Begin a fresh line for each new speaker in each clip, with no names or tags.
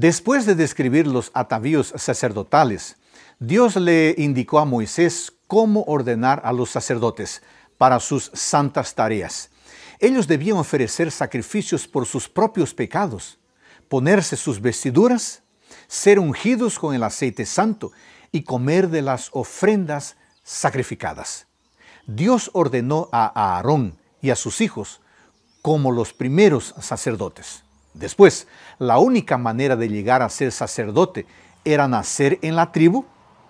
Después de describir los atavíos sacerdotales, Dios le indicó a Moisés cómo ordenar a los sacerdotes para sus santas tareas. Ellos debían ofrecer sacrificios por sus propios pecados, ponerse sus vestiduras, ser ungidos con el aceite santo y comer de las ofrendas sacrificadas. Dios ordenó a Aarón y a sus hijos como los primeros sacerdotes. Después, la única manera de llegar a ser sacerdote era nacer en la tribu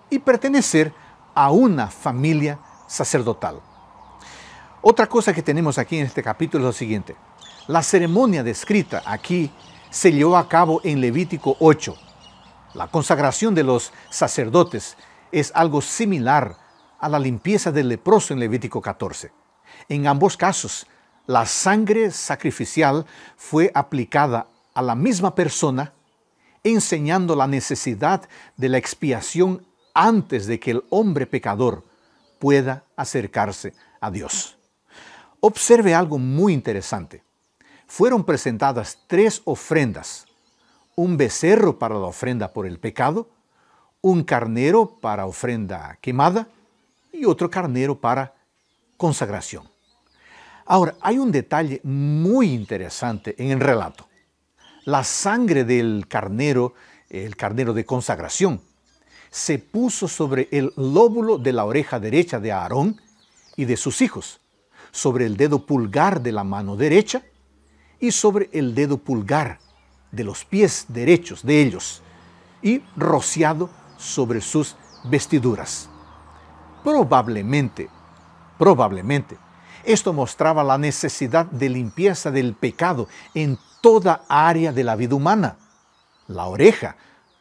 y pertenecer a una familia sacerdotal. Otra cosa que tenemos aquí en este capítulo es lo siguiente. La ceremonia descrita aquí se llevó a cabo en Levítico 8. La consagración de los sacerdotes es algo similar a la limpieza del leproso en Levítico 14. En ambos casos la sangre sacrificial fue aplicada a la misma persona, enseñando la necesidad de la expiación antes de que el hombre pecador pueda acercarse a Dios. Observe algo muy interesante. Fueron presentadas tres ofrendas. Un becerro para la ofrenda por el pecado, un carnero para ofrenda quemada y otro carnero para consagración. Ahora, hay un detalle muy interesante en el relato. La sangre del carnero, el carnero de consagración, se puso sobre el lóbulo de la oreja derecha de Aarón y de sus hijos, sobre el dedo pulgar de la mano derecha y sobre el dedo pulgar de los pies derechos de ellos, y rociado sobre sus vestiduras. Probablemente, probablemente, esto mostraba la necesidad de limpieza del pecado en toda área de la vida humana. La oreja,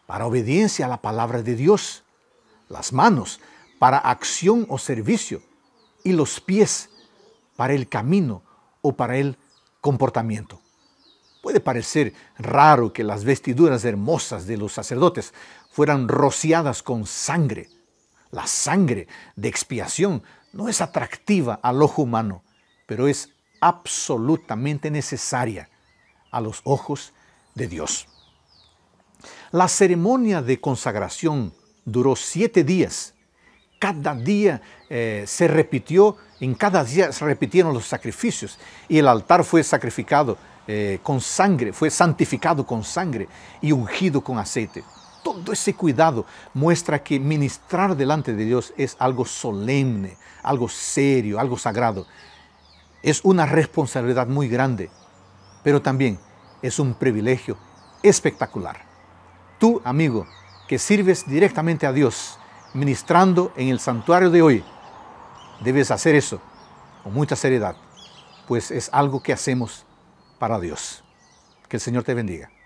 para obediencia a la palabra de Dios. Las manos, para acción o servicio. Y los pies, para el camino o para el comportamiento. Puede parecer raro que las vestiduras hermosas de los sacerdotes fueran rociadas con sangre. La sangre de expiación no es atractiva al ojo humano, pero es absolutamente necesaria a los ojos de Dios. La ceremonia de consagración duró siete días. Cada día eh, se repitió, en cada día se repitieron los sacrificios y el altar fue sacrificado eh, con sangre, fue santificado con sangre y ungido con aceite todo ese cuidado muestra que ministrar delante de Dios es algo solemne, algo serio, algo sagrado. Es una responsabilidad muy grande, pero también es un privilegio espectacular. Tú, amigo, que sirves directamente a Dios, ministrando en el santuario de hoy, debes hacer eso con mucha seriedad, pues es algo que hacemos para Dios. Que el Señor te bendiga.